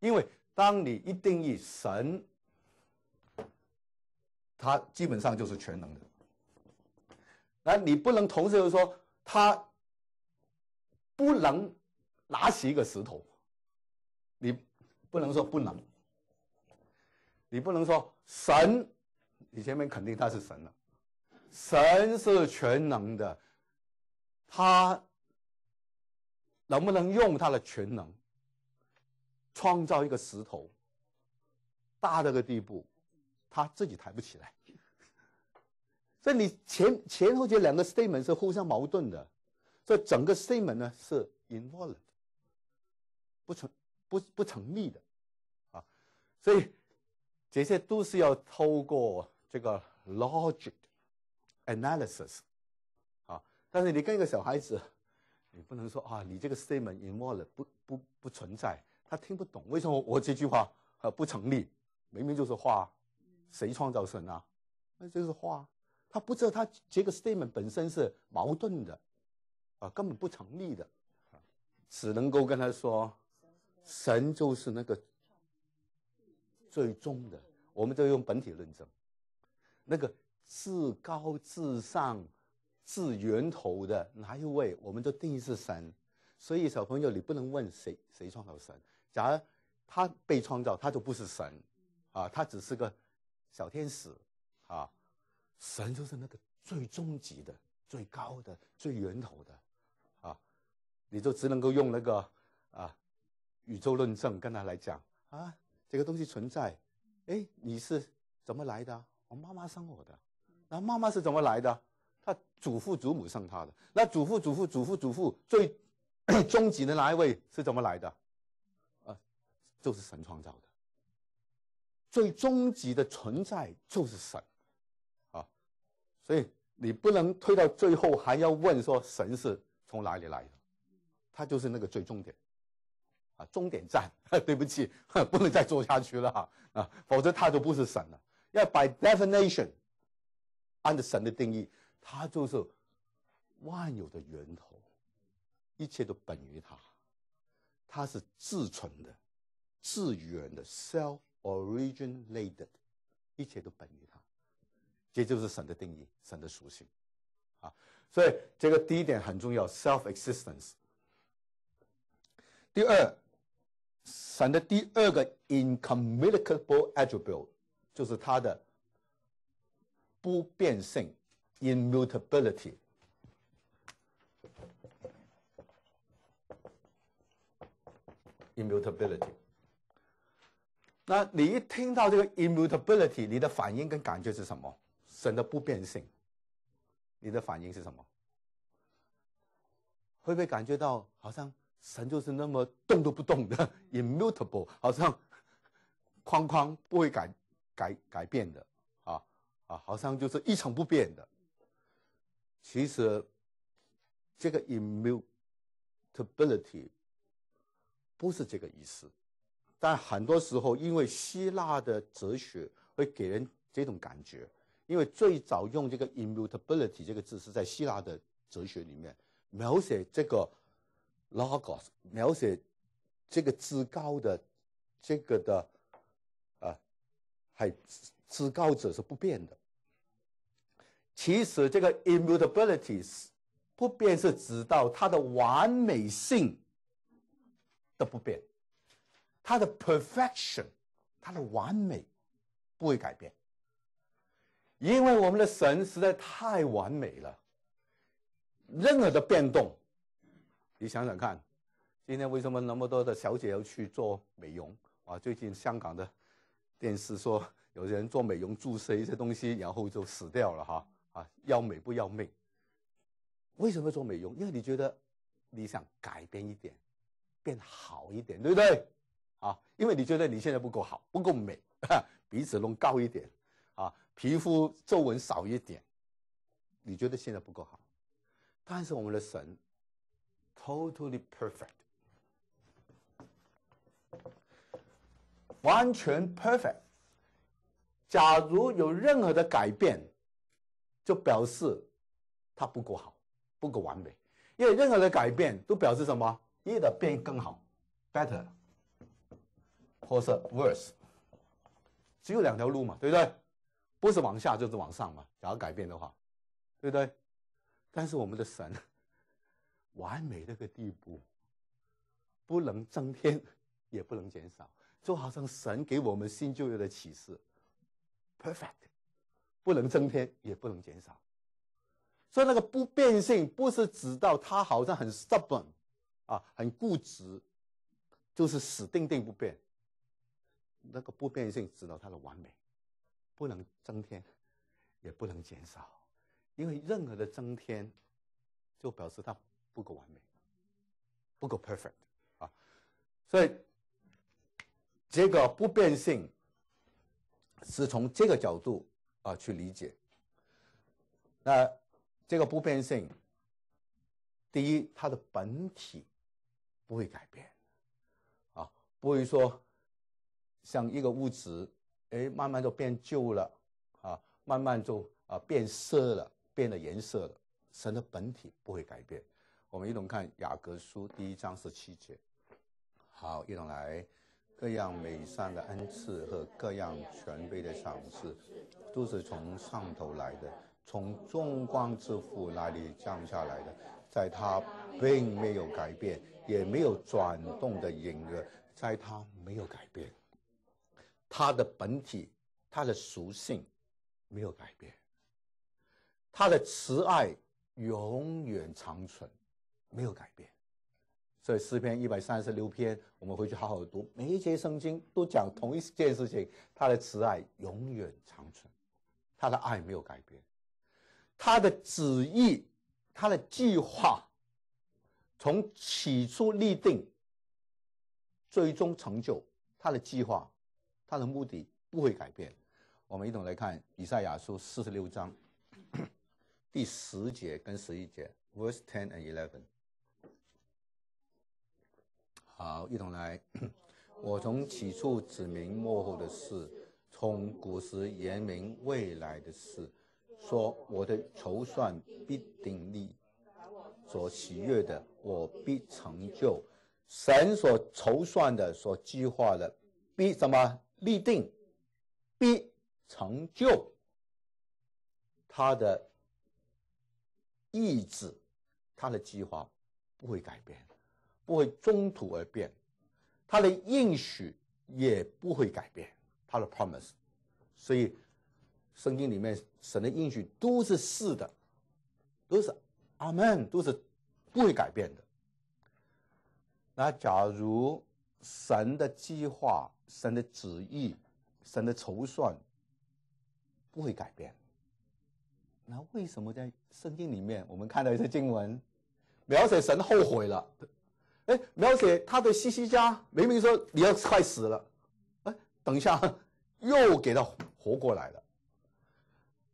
因为当你一定以神。他基本上就是全能的，那你不能同时说他不能拿起一个石头，你不能说不能，你不能说神，你前面肯定他是神了，神是全能的，他能不能用他的全能创造一个石头大这个地步？他自己抬不起来，所以你前前后这两个 statement 是互相矛盾的，所以整个 statement 呢是 invalid，不存不不成立的，啊，所以这些都是要透过这个 logic analysis，啊，但是你跟一个小孩子，你不能说啊，你这个 statement invalid，不不不存在，他听不懂为什么我这句话啊不成立，明明就是话。谁创造神啊？那就是话，他不知道他这个 statement 本身是矛盾的，啊，根本不成立的，只能够跟他说，神就是那个最终的，我们就用本体论证，那个至高至上、至源头的哪一位，我们就定义是神。所以小朋友，你不能问谁谁创造神。假如他被创造，他就不是神，啊，他只是个。小天使，啊，神就是那个最终极的、最高的、最源头的，啊，你就只能够用那个啊，宇宙论证跟他来讲啊，这个东西存在，哎，你是怎么来的？我妈妈生我的，那妈妈是怎么来的？她祖父祖母生她的，那祖父祖父祖父祖父最 终极的那一位是怎么来的？啊，就是神创造的。最终极的存在就是神，啊，所以你不能推到最后还要问说神是从哪里来的，他就是那个最终点，啊，终点站。对不起，不能再做下去了啊，否则他就不是神了。要 by definition，按照神的定义，他就是万有的源头，一切都本于他，他是自存的、自源的 self。Originated，一切都本于他，这就是神的定义，神的属性，啊，所以这个第一点很重要，self-existence。第二，神的第二个 incommunicable attribute 就是它的不变性，immutability，immutability。那你一听到这个 immutability，你的反应跟感觉是什么？神的不变性，你的反应是什么？会不会感觉到好像神就是那么动都不动的，immutable，好像框框不会改改改变的，啊啊，好像就是一成不变的？其实这个 immutability 不是这个意思。但很多时候，因为希腊的哲学会给人这种感觉，因为最早用这个 “immutability” 这个字是在希腊的哲学里面描写这个 “logos”，描写这个至高的这个的啊，还至高者是不变的。其实这个 “immutabilities” 不变是指到它的完美性的不变。它的 perfection，它的完美不会改变，因为我们的神实在太完美了。任何的变动，你想想看，今天为什么那么多的小姐要去做美容？啊，最近香港的电视说，有些人做美容注射一些东西，然后就死掉了哈！啊，要美不要命？为什么做美容？因为你觉得你想改变一点，变好一点，对不对？啊，因为你觉得你现在不够好，不够美，鼻子弄高一点，啊，皮肤皱纹少一点，你觉得现在不够好，但是我们的神，totally perfect，完全 perfect。假如有任何的改变，就表示它不够好，不够完美，因为任何的改变都表示什么？越的变更好，better。或是 worse，只有两条路嘛，对不对？不是往下就是往上嘛。想要改变的话，对不对？但是我们的神，完美那个地步，不能增添，也不能减少。就好像神给我们新旧约的启示，perfect，不能增添也不能减少。所以那个不变性不是指到他好像很 stubborn，啊，很固执，就是死定定不变。那个不变性指的它的完美，不能增添，也不能减少，因为任何的增添，就表示它不够完美，不够 perfect 啊。所以这个不变性是从这个角度啊去理解。那这个不变性，第一，它的本体不会改变，啊，不会说。像一个物质，哎，慢慢就变旧了，啊，慢慢就啊变色了，变了颜色了。神的本体不会改变。我们一同看雅各书第一章十七节。好，一同来。各样美善的恩赐和各样权威的赏赐，都是从上头来的，从众光之父那里降下来的，在他并没有改变，也没有转动的影子，在他没有改变。他的本体，他的属性没有改变，他的慈爱永远长存，没有改变。所以诗篇一百三十六篇，我们回去好好读，每一节圣经都讲同一件事情：他的慈爱永远长存，他的爱没有改变，他的旨意，他的计划，从起初立定，最终成就他的计划。他的目的不会改变。我们一同来看以赛亚书四十六章第十节跟十一节 （verse ten and eleven）。好，一同来。我从起初指明幕后的事，从古时言明未来的事，说我的筹算必定立，所喜悦的我必成就。神所筹算的、所计划的，必什么？立定，必成就。他的意志，他的计划不会改变，不会中途而变，他的应许也不会改变，他的 promise。所以，圣经里面神的应许都是是的，都是阿门，都是不会改变的。那假如神的计划，神的旨意，神的筹算不会改变。那为什么在圣经里面我们看到一些经文，描写神后悔了？哎，描写他的西西家明明说你要快死了，哎，等一下又给他活过来了。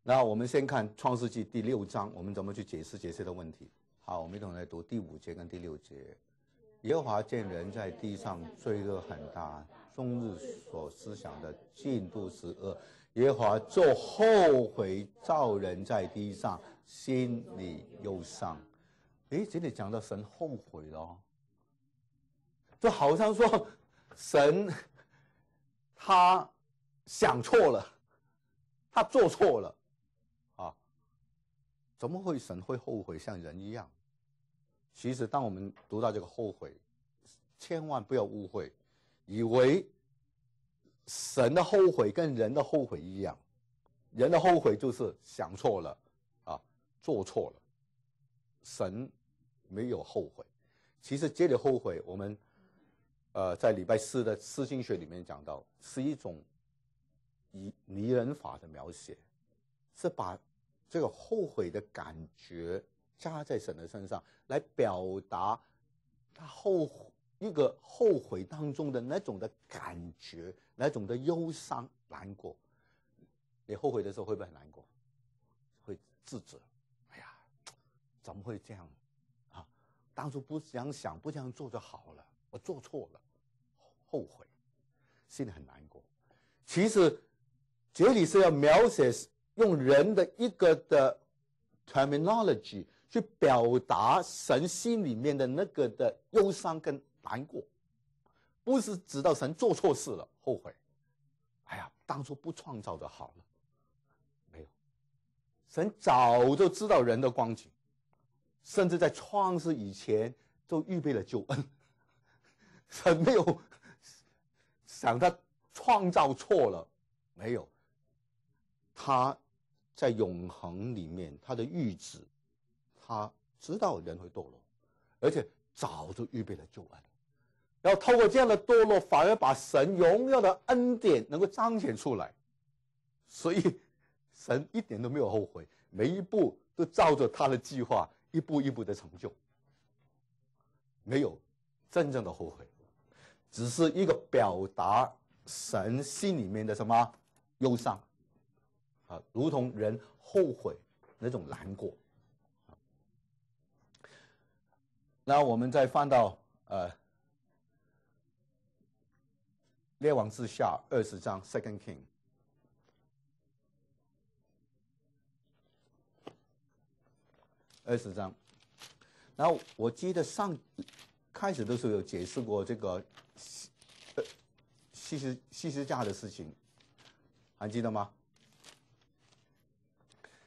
那我们先看创世纪第六章，我们怎么去解释解释的问题？好，我们一同来读第五节跟第六节。耶和华见人在地上罪恶很大。终日所思想的尽度是恶，耶和华就后悔造人在地上，心里忧伤。诶，这里讲到神后悔了，就好像说神 他想错了，他做错了，啊？怎么会神会后悔像人一样？其实，当我们读到这个后悔，千万不要误会。以为神的后悔跟人的后悔一样，人的后悔就是想错了，啊，做错了，神没有后悔。其实这里后悔，我们呃在礼拜四的诗经学里面讲到，是一种以拟人法的描写，是把这个后悔的感觉加在神的身上来表达他后。一个后悔当中的那种的感觉，那种的忧伤难过。你后悔的时候会不会很难过？会自责？哎呀，怎么会这样？啊，当初不想想、不这样做就好了。我做错了，后悔，心里很难过。其实，这里是要描写用人的一个的 terminology 去表达神心里面的那个的忧伤跟。难过，不是知道神做错事了后悔，哎呀，当初不创造的好了，没有，神早就知道人的光景，甚至在创世以前就预备了救恩。神没有想他创造错了，没有，他在永恒里面他的预知，他知道人会堕落，而且早就预备了救恩。然后透过这样的堕落，反而把神荣耀的恩典能够彰显出来，所以 神一点都没有后悔，每一步都照着他的计划一步一步的成就，没有真正的后悔，只是一个表达神心里面的什么忧伤，啊，如同人后悔那种难过，那我们再放到呃。列王之下二十章，Second King，二十章。然后我记得上开始的时候有解释过这个西西西施家的事情，还记得吗？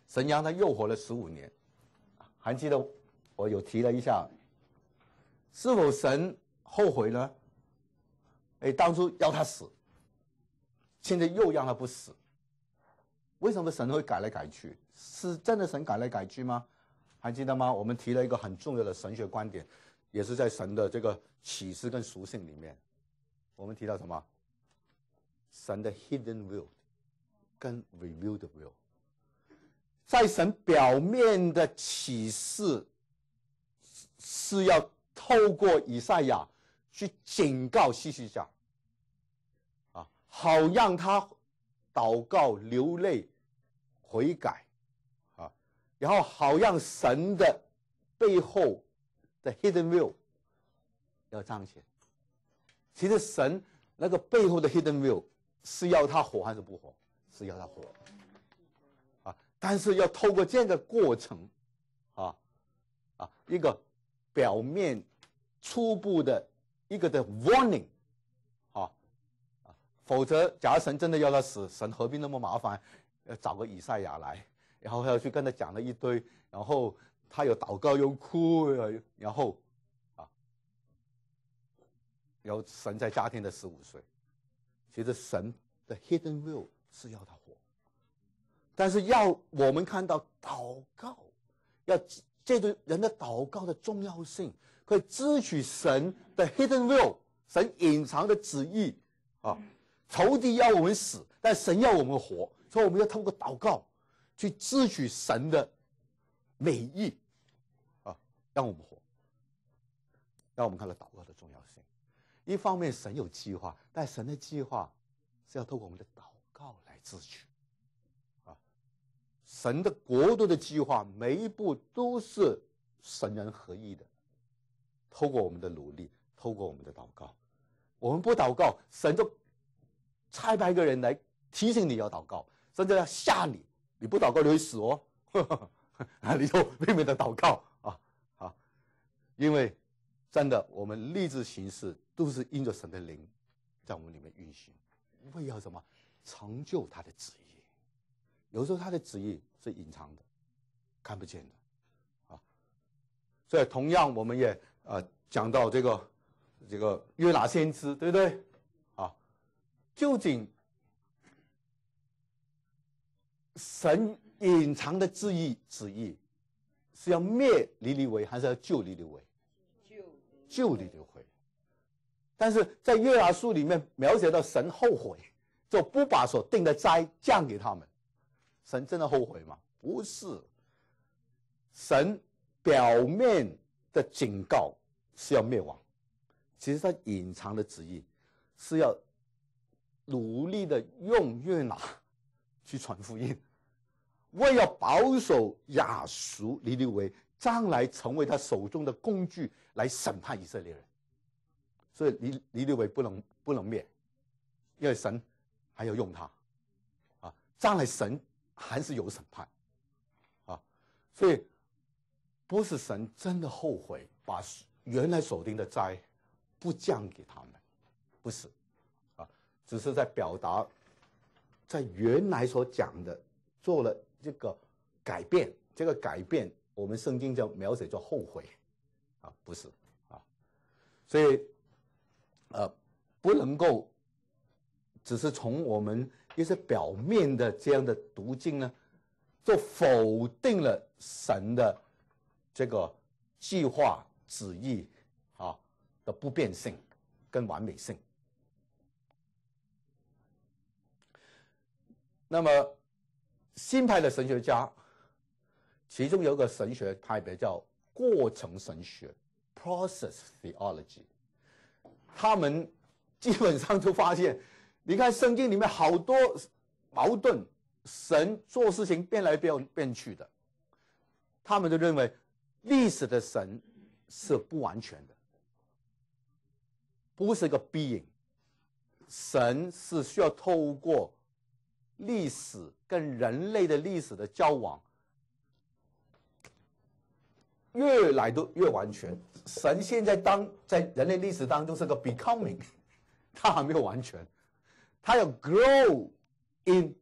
神羊他又活了十五年，还记得我有提了一下，是否神后悔呢？哎，当初要他死，现在又让他不死，为什么神会改来改去？是真的神改来改去吗？还记得吗？我们提了一个很重要的神学观点，也是在神的这个启示跟属性里面。我们提到什么？神的 hidden will 跟 revealed will，在神表面的启示，是要透过以赛亚。去警告、西西一啊，好让他祷告、流泪、悔改，啊，然后好让神的背后的 hidden view 要彰显。其实神那个背后的 hidden view 是要他活还是不活？是要他活，啊，但是要透过这样的过程，啊，啊，一个表面初步的。一个的 warning，啊，否则，假如神真的要他死，神何必那么麻烦，要找个以赛亚来，然后还要去跟他讲了一堆，然后他有祷告又哭，然后，啊，然后神在家庭的十五岁，其实神的 hidden w i l l 是要他活，但是要我们看到祷告，要这对人的祷告的重要性。支取神的 hidden will，神隐藏的旨意啊，仇敌要我们死，但神要我们活，所以我们要通过祷告去支取神的美意啊，让我们活，让我们看到祷告的重要性。一方面，神有计划，但神的计划是要透过我们的祷告来支取啊，神的国度的计划每一步都是神人合一的。透过我们的努力，透过我们的祷告，我们不祷告，神就差派一个人来提醒你要祷告，甚至要吓你。你不祷告，你会死哦！啊，你就拼命的祷告啊！好，因为真的，我们立志行事都是因着神的灵在我们里面运行，为要什么成就他的旨意。有时候他的旨意是隐藏的，看不见的啊。所以，同样，我们也。啊，讲到这个，这个约拿先知，对不对？啊，究竟神隐藏的旨意、旨意是要灭尼尼伟，还是要救尼尼伟？救救尼立但是在约拿书里面描写到，神后悔，就不把所定的灾降给他们。神真的后悔吗？不是，神表面。的警告是要灭亡，其实他隐藏的旨意是要努力的用约拿去传福音，为要保守雅俗离利为将来成为他手中的工具来审判以色列人，所以离离利为不能不能灭，因为神还要用他啊，将来神还是有审判啊，所以。不是神真的后悔把原来锁定的灾不降给他们，不是，啊，只是在表达，在原来所讲的做了这个改变，这个改变我们圣经叫描写叫后悔，啊，不是啊，所以，呃，不能够只是从我们一些表面的这样的途径呢，就否定了神的。这个计划旨意啊的不变性跟完美性。那么新派的神学家，其中有一个神学派别叫过程神学 （Process Theology），他们基本上都发现，你看圣经里面好多矛盾，神做事情变来变变去的，他们就认为。历史的神是不完全的，不是个 being。神是需要透过历史跟人类的历史的交往，越来都越完全。神现在当在人类历史当中是个 becoming，他还没有完全，他要 grow in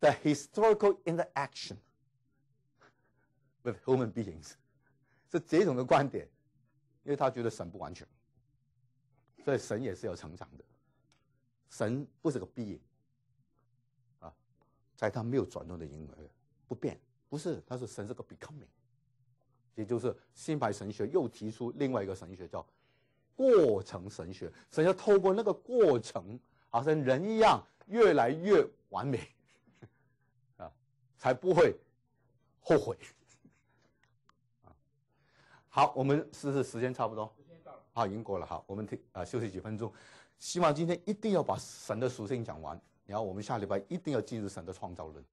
the historical interaction with human beings。是这种的观点，因为他觉得神不完全，所以神也是要成长的，神不是个 B，啊，在他没有转动的婴儿不变，不是，他是神是个 becoming，也就是新派神学又提出另外一个神学叫过程神学，神要透过那个过程，好像人一样越来越完美，啊，才不会后悔。好，我们是时间差不多，时间到了好，已经过了。好，我们听啊，休息几分钟。希望今天一定要把神的属性讲完，然后我们下礼拜一定要进入神的创造论。